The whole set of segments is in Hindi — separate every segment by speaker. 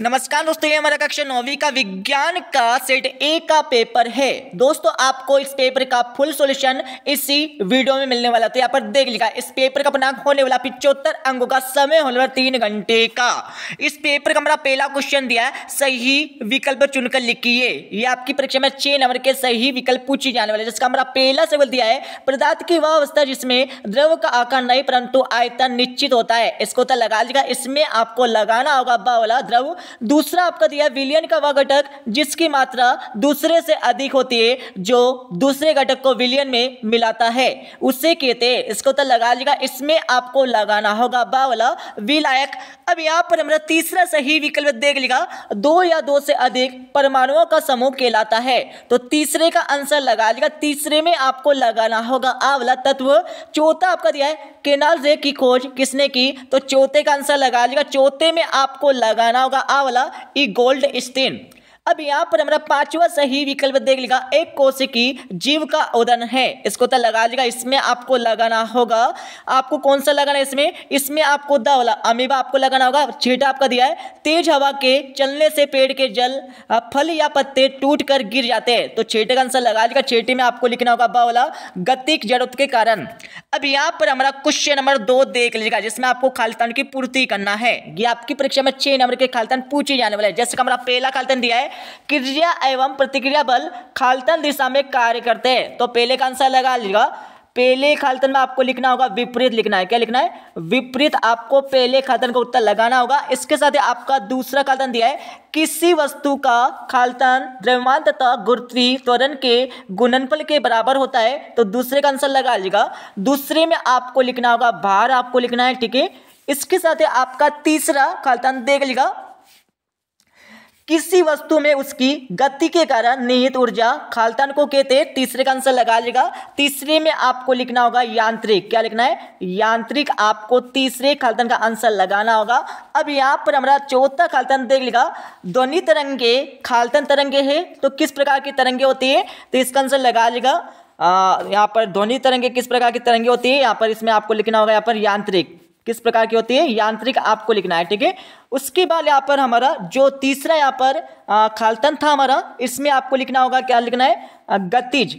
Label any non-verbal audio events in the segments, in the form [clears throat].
Speaker 1: नमस्कार दोस्तों ये हमारा कक्षा नौवीं का विज्ञान का सेट ए का पेपर है दोस्तों आपको इस पेपर का फुल सॉल्यूशन इसी वीडियो में मिलने वाला तो यहाँ पर देख लिखा इस पेपर का अपना होने वाला पिचहत्तर अंकों का समय होने वाला तीन घंटे का इस पेपर का हमारा पहला क्वेश्चन दिया है सही विकल्प चुनकर लिखिए यह आपकी परीक्षा में छह नंबर के सही विकल्प पूछे जाने वाले जिसका हमारा पहला सवाल दिया है पदार्थ की वह अवस्था जिसमें द्रव का आकार नहीं परंतु आयतन निश्चित होता है इसको तो लगा लिखा इसमें आपको लगाना होगा वह वाला द्रव दूसरा आपका दिया है विलियन का वह घटक जिसकी मात्रा दूसरे से अधिक होती है जो दूसरे घटक को विलियन में मिलाता है उसे कहते हैं इसको तो लगा लेगा इसमें आपको लगाना होगा बा वाला विलायक अब यहाँ पर हमारा तीसरा सही विकल्प देख लेगा दो या दो से अधिक परमाणुओं का समूह कहलाता है तो तीसरे का आंसर लगा लेगा तीसरे में आपको लगाना होगा आ वाला तत्व चौथा आपका दिया है केनाल जे की खोज किसने की तो चौथे का आंसर लगा लीजिएगा चौथे में आपको लगाना होगा आ वाला ई गोल्ड स्टेन अब यहाँ पर हमारा पांचवा सही विकल्प देख लेगा एक कोशिकी जीव का उदन है इसको तो लगा लेगा इसमें आपको लगाना होगा आपको कौन सा लगाना है इसमें इसमें आपको द वाला अमीबा आपको लगाना होगा छीटा आपका दिया है तेज हवा के चलने से पेड़ के जल फल या पत्ते टूट कर गिर जाते हैं तो छेटे का आंसर लगा लेगा छीटे में आपको लिखना होगा ब वाला गतिक जरूरत के कारण अब यहाँ पर हमारा क्वेश्चन नंबर दो देख लीजिएगा जिसमें आपको खालिस्तान की पूर्ति करना है ये आपकी परीक्षा में छह नंबर के खालिस्तान पूछे जाने वाले जैसे हमारा पहला खालिस्तान दिया है क्रिया एवं प्रतिक्रिया बल खालतन दिशा में कार्य करते हैं तो पहले का आंसर लगा लीजिएगा पहले खालतन में आपको लिखना होगा विपरीत लिखना है क्या लिखना है विपरीत आपको पहले खालतन का उत्तर लगाना होगा इसके साथ ही आपका दूसरा खालतन दिया है किसी वस्तु का खालतन द्रव्यमान तथा गुरुत्वी त्वरण के गुणनफल के बराबर होता है तो दूसरे का आंसर लगा लीजिएगा दूसरे में आपको लिखना होगा भार आपको लिखना है ठीक है इसके साथ ही आपका तीसरा खालतन देख लीजिएगा किसी वस्तु में उसकी गति के कारण निहित ऊर्जा खालतन को कहते हैं तीसरे का आंसर लगा लेगा तीसरे में आपको लिखना होगा यांत्रिक क्या लिखना है यांत्रिक आपको तीसरे खालतन का आंसर लगाना होगा अब यहाँ पर हमारा चौथा खालतन देख लेगा ध्वनि तरंगे खालतन तरंगे है तो किस प्रकार की तरंगे होती है तो इसका आंसर लगा लेगा यहाँ पर ध्वनि तरंगे किस प्रकार की तरंगे होती है यहाँ पर इसमें आपको लिखना होगा यहाँ पर यांत्रिक किस प्रकार की होती है यांत्रिक आपको लिखना है ठीक है उसके बाद यहाँ पर हमारा जो तीसरा यहाँ पर खालतन था हमारा इसमें आपको लिखना होगा क्या लिखना है गतिज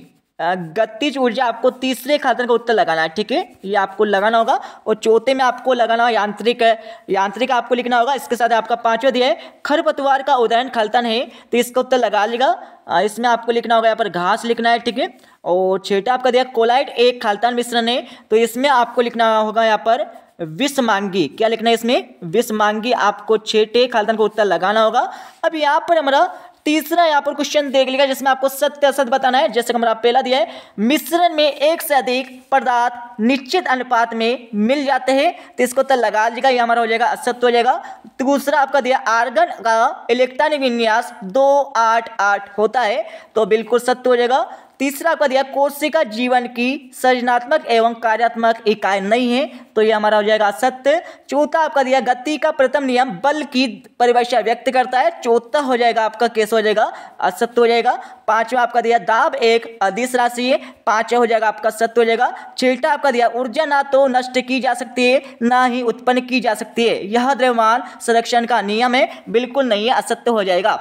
Speaker 1: गतिज ऊर्जा आपको तीसरे खालतन का उत्तर लगाना है ठीक है ये आपको लगाना होगा और चौथे में आपको लगाना होगा यांत्रिक यांत्रिक आपको लिखना होगा इसके साथ आपका पांचवा दिया है खरपतवार का उदाहरण खालतन है तो इसका उत्तर लगा लेगा इसमें आपको लिखना होगा यहाँ पर घास लिखना है ठीक है और छठा आपका दिया कोलाइट एक खालतान मिश्रण है तो इसमें आपको लिखना होगा यहाँ पर विष मांगी क्या लिखना है इसमें विष मांगी आपको छेटे खालतन को उत्तर लगाना होगा अब यहाँ पर हमारा तीसरा यहाँ पर क्वेश्चन देख लिया जिसमें आपको सत्य असत बताना है जैसे हमारा पहला दिया है मिश्रण में एक से अधिक पदार्थ निश्चित अनुपात में मिल जाते हैं तो इसको तो लगा लीजिएगा ये हमारा हो जाएगा असत्य हो जाएगा दूसरा आपका दिया आर्गन का इलेक्ट्रॉनिक विन्यास दो आठ आठ होता है तो बिल्कुल सत्य हो जाएगा तीसरा आपका दिया कोशिका जीवन की सृजनात्मक एवं कार्यात्मक इकाई नहीं है तो यह हमारा हो जाएगा सत्य चौथा आपका दिया गति का प्रथम नियम बल की परिभाषा व्यक्त करता है चौथा हो जाएगा आपका केस हो जाएगा असत्य हो जाएगा पांचवा आपका दिया दाब एक अधिस राशि है पांचवा हो जाएगा आपका सत्य हो जाएगा छठा आपका दिया ऊर्जा ना तो नष्ट की जा सकती है ना ही उत्पन्न की जा सकती है यह द्रव्यमान संरक्षण का नियम है बिल्कुल नहीं है असत्य हो जाएगा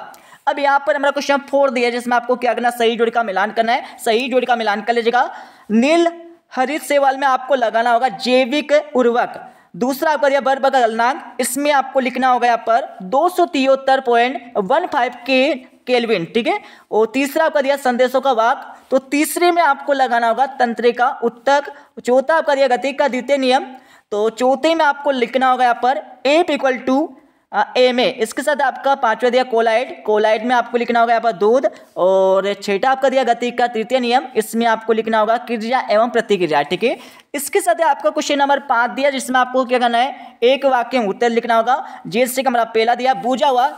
Speaker 1: अब यहां पर हमारा क्वेश्चन फोर दिया जिसमें आपको क्या करना सही जोड़ी का मिलान करना है सही जोड़ी का मिलान कर लीजिएगा नील हरित सेवाल में आपको लगाना होगा जैविक उर्वक दूसरा आपका दिया बर्ब का गलनांक इसमें आपको लिखना होगा यहाँ पर दो सौ तिहत्तर पॉइंट वन फाइव के केलविन ठीक है और तीसरा आपका दिया संदेशों का वाक तो तीसरे में आपको लगाना होगा तंत्रिका उत्तक चौथा आपका दिया गति का द्वितीय नियम तो चौथे में आपको लिखना होगा यहाँ पर एप इक्वल टू ए में इसके साथ आपका पांचवा दिया कोलाइड कोलाइड में आपको लिखना होगा यहाँ पर दूध और छठा आपका दिया गति का तृतीय नियम इसमें आपको लिखना होगा क्रिया एवं प्रतिक्रिया ठीक है इसके साथ आपका क्वेश्चन नंबर पांच दिया जिसमें आपको क्या करना है एक वाक्य में उत्तर लिखना होगा जिससे कि हमारा पहला दिया बूझा हुआ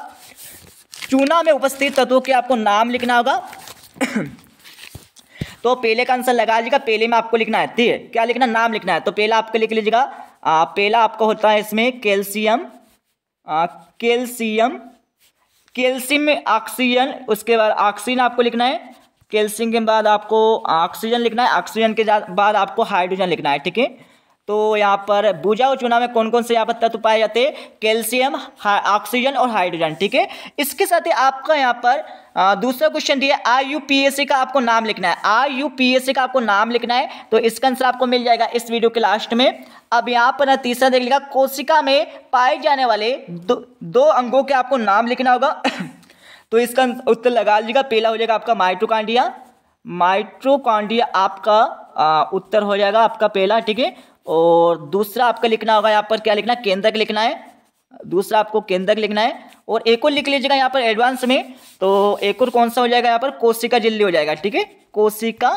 Speaker 1: चूना में उपस्थित तत्वों के आपको नाम लिखना होगा [clears throat] तो पहले का आंसर लगा लीजिएगा पहले में आपको लिखना है ठीक है क्या लिखना नाम लिखना है तो पहला आपको लिख लीजिएगा पहला आपका होता है इसमें कैल्शियम कैल्शियम कैल्शियम में ऑक्सीजन उसके बाद ऑक्सीजन आपको लिखना है कैल्शियम के बाद आपको ऑक्सीजन लिखना है ऑक्सीजन के बाद आपको हाइड्रोजन लिखना है ठीक है तो यहाँ पर भूजा और चूना में कौन कौन से यहाँ पर तत्व पाए जाते हैं कैल्शियम ऑक्सीजन और हाइड्रोजन ठीक है इसके साथ ही आपका यहाँ पर दूसरा क्वेश्चन दिया I U P S C का आपको नाम लिखना है I U P S C का आपको नाम लिखना है तो इसका आंसर आपको मिल जाएगा इस वीडियो के लास्ट में अब यहाँ पर ना तीसरा देख लिखा कोशिका में पाए जाने वाले दो, दो अंगों के आपको नाम लिखना होगा [coughs] तो इसका उत्तर लगा लीजिएगा पहला हो जाएगा आपका माइट्रोकांडिया माइट्रोकांडिया आपका आ, उत्तर हो जाएगा आपका पहला ठीक है और दूसरा आपका लिखना होगा यहाँ पर क्या लिखना है केंद्रक लिखना है दूसरा आपको केंद्रक लिखना है और एक और लिख लीजिएगा यहाँ पर एडवांस में तो एक और कौन सा हो जाएगा यहाँ पर कोशिका झिल्ली हो जाएगा ठीक है कोशिका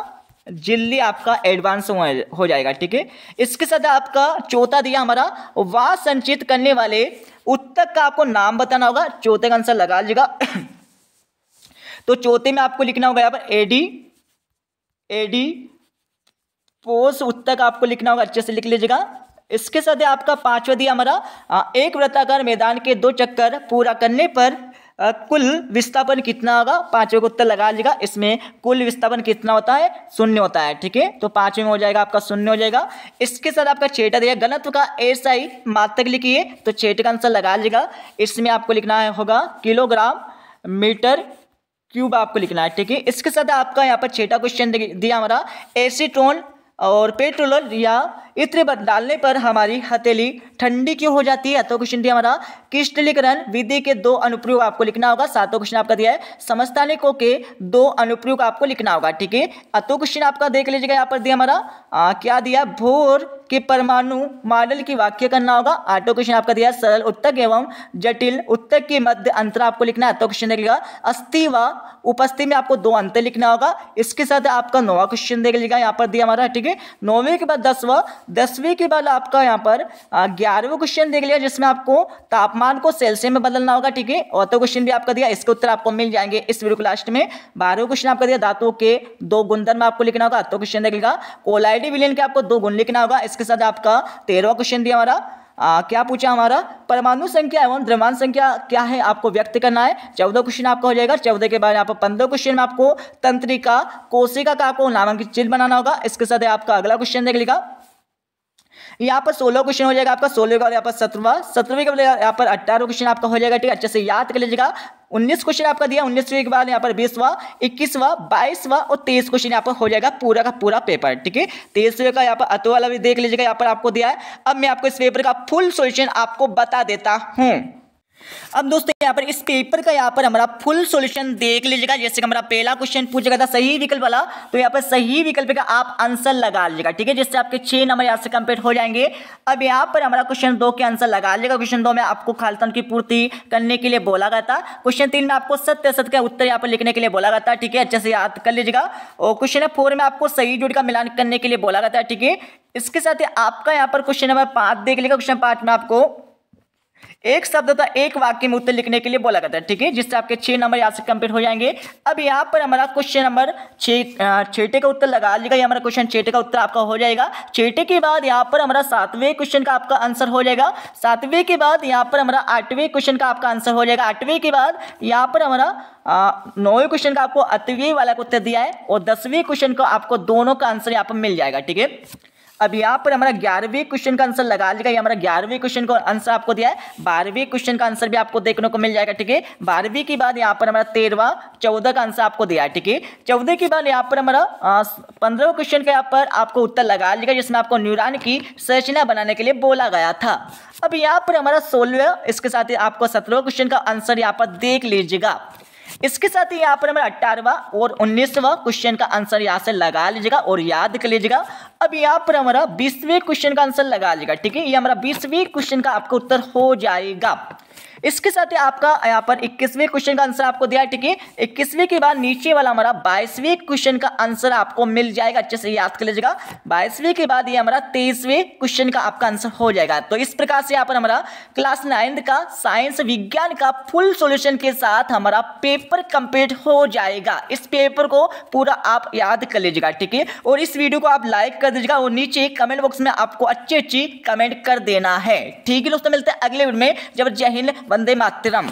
Speaker 1: जिल्ली आपका एडवांस हो जाएगा ठीक है इसके साथ आपका चौथा दिया हमारा वा संचित करने वाले उत्तक का आपको नाम बताना होगा चौथे का आंसर लगा लीजिएगा [coughs] तो चौथे में आपको लिखना होगा यहाँ पर एडी एडी पोष उत्तक आपको लिखना होगा अच्छे से लिख लीजिएगा इसके साथ ही आपका पांचवा दिया हमारा एक व्रताकार मैदान के दो चक्कर पूरा करने पर कुल विस्थापन कितना होगा पांचवें को उत्तर लगा लीजिएगा इसमें कुल विस्थापन कितना होता है शून्य होता है ठीक है तो पांचवें में हो जाएगा आपका शून्य हो जाएगा इसके साथ आपका छेटा दिया गलत का ऐसा ही मात्रक लिखिए तो छेटे का आंसर लगा लीजिएगा इसमें आपको लिखना होगा किलोग्राम मीटर क्यूब आपको लिखना है ठीक है इसके साथ आपका यहाँ पर छेटा क्वेश्चन दिया हमारा एसीटोन और पेट्रोलर या इत्र डालने पर हमारी हथेली ठंडी क्यों हो जाती है तो क्वेश्चन दिया हमारा क्रिस्टलीकरण विधि के दो अनुप्रयोग आपको लिखना होगा सातों क्वेश्चन आपका दिया है समस्तानिकों के दो अनुप्रयोग आपको लिखना होगा ठीक है अतो क्वेश्चन आपका देख लीजिएगा यहाँ पर दिया हमारा आ, क्या दिया भोर के परमाणु मॉडल की वाक्य करना होगा आठों क्वेश्चन आपका दिया सरल उत्तक एवं जटिल उत्तक के मध्य अंतर आपको लिखना है तो क्वेश्चन देख लीजिएगा अस्थि व उपस्थि में आपको दो अंतर लिखना होगा इसके साथ आपका नौवा क्वेश्चन देख लीजिएगा यहाँ पर दिया हमारा ठीक है नौवे के बाद दसवा दसवीं के बाद आपका यहाँ पर ग्यारहवें क्वेश्चन देख लिया जिसमें आपको तापमान को सेल्सियम में बदलना होगा ठीक है और तो क्वेश्चन भी आपका दिया इसके उत्तर आपको मिल जाएंगे इस वीडियो लास्ट में बारहवें क्वेश्चन आपका दिया धातु के दो गुणधर्म आपको लिखना होगा तो क्वेश्चन देखेगा कोलाइडी विलियन के आपको दो गुण लिखना होगा इसके साथ आपका तेरहवा क्वेश्चन दिया हमारा आ, क्या पूछा हमारा परमाणु संख्या एवं द्रव्यमान संख्या क्या है आपको व्यक्त करना है चौदह क्वेश्चन आपका हो जाएगा चौदह के बाद यहाँ पर पंद्रह क्वेश्चन में आपको तंत्रिका कोशिका का आपको नामांकित चिन्ह बनाना होगा इसके साथ आपका अगला क्वेश्चन देख लेगा यहाँ पर सोलह क्वेश्चन हो जाएगा आपका सोलह का यहाँ पर सत्रवा सत्रवी का यहाँ पर अट्ठारह क्वेश्चन आपका हो जाएगा ठीक है अच्छे से याद कर लीजिएगा उन्नीस क्वेश्चन आपका दिया उन्नीसवीं के बाद यहाँ पर बीसवा इक्कीसवा बाईसवा और तेईस क्वेश्चन यहाँ पर हो जाएगा पूरा का पूरा पेपर ठीक है तेईसवें का यहाँ पर अतो वाला भी देख लीजिएगा यहाँ पर आपको दिया है अब मैं आपको इस पेपर का फुल सोल्यूशन आपको बता देता हूँ अब दोस्तों यहाँ पर इस पेपर का यहाँ पर हमारा फुल सॉल्यूशन देख लीजिएगा जैसे कि हमारा पहला क्वेश्चन पूछेगा था सही विकल्प वाला तो यहाँ पर सही विकल्प का आप आंसर लगा लीजिएगा ठीक है जिससे आपके छह नंबर यहाँ से कंप्लीट हो जाएंगे अब यहाँ पर हमारा क्वेश्चन दो के आंसर लगा लीजिएगा क्वेश्चन दो में आपको खालतन की पूर्ति करने के लिए बोला गया था क्वेश्चन तीन में आपको सत्य सत्य का उत्तर यहाँ पर लिखने के लिए बोला गया था ठीक है अच्छे से याद कर लीजिएगा और क्वेश्चन फोर में आपको सही जुड़ का मिलान करने के लिए बोला गया था ठीक है इसके साथ ही आपका यहाँ पर क्वेश्चन नंबर पाँच देख लीजिएगा क्वेश्चन पाँच में आपको एक शब्द था तो एक वाक्य में उत्तर लिखने के लिए बोला जाता है ठीक है जिससे आपके छह नंबर यहाँ से कंप्लीट हो जाएंगे अब यहाँ पर हमारा क्वेश्चन नंबर छेटे का उत्तर लगा लीजिएगा हमारा क्वेश्चन छेटे का उत्तर आपका हो जाएगा छेटे के बाद यहाँ पर हमारा सातवें क्वेश्चन का आपका आंसर हो जाएगा सातवें के बाद यहाँ पर हमारा आठवें क्वेश्चन का आपका आंसर हो जाएगा आठवें के बाद यहाँ पर हमारा नौवे क्वेश्चन का आपको अतवी वाला उत्तर दिया है और दसवें क्वेश्चन को आपको दोनों का आंसर यहाँ पर मिल जाएगा ठीक है अब यहाँ पर हमारा ग्यारहवीं क्वेश्चन का आंसर लगा लेगा ये हमारा ग्यारहवीं क्वेश्चन का आंसर आपको दिया है बारहवीं क्वेश्चन का आंसर भी आपको देखने को मिल जाएगा ठीक है बारहवीं के बाद यहाँ पर हमारा तेरहवा चौदह का आंसर आपको दिया है ठीक है चौदह के बाद यहाँ पर हमारा पंद्रह क्वेश्चन का यहाँ पर आपको उत्तर लगा लेगा जिसमें आपको न्यूरान की संरचना बनाने के लिए बोला गया था अब यहाँ पर हमारा सोलह इसके साथ ही आपको सत्रह क्वेश्चन का आंसर यहाँ पर देख लीजिएगा इसके साथ ही यहाँ पर हमारा अट्ठारहवा और उन्नीसवा क्वेश्चन का आंसर यहाँ से लगा लीजिएगा और याद कर लीजिएगा अब यहाँ पर हमारा बीसवें क्वेश्चन का आंसर लगा लीजिएगा ठीक है ये हमारा बीसवें क्वेश्चन का आपका उत्तर हो जाएगा इसके साथ ही आपका यहाँ पर इक्कीसवें क्वेश्चन का आंसर आपको दिया है ठीक है इक्कीसवें के बाद नीचे वाला हमारा बाईसवें क्वेश्चन का आंसर आपको मिल जाएगा अच्छे से याद कर लीजिएगा बाईसवें के बाद ये हमारा तेईसवें क्वेश्चन का आपका आंसर हो जाएगा तो इस प्रकार से यहाँ पर हमारा क्लास नाइन्थ का साइंस विज्ञान का फुल सोल्यूशन के साथ हमारा पेपर कंप्लीट हो जाएगा इस पेपर को पूरा आप याद कर लीजिएगा ठीक है और इस वीडियो को आप लाइक कर दीजिएगा और नीचे कमेंट बॉक्स में आपको अच्छी अच्छी कमेंट कर देना है ठीक है दोस्तों मिलते हैं अगले वीडियो में जब जय हिंद वंदे मातरम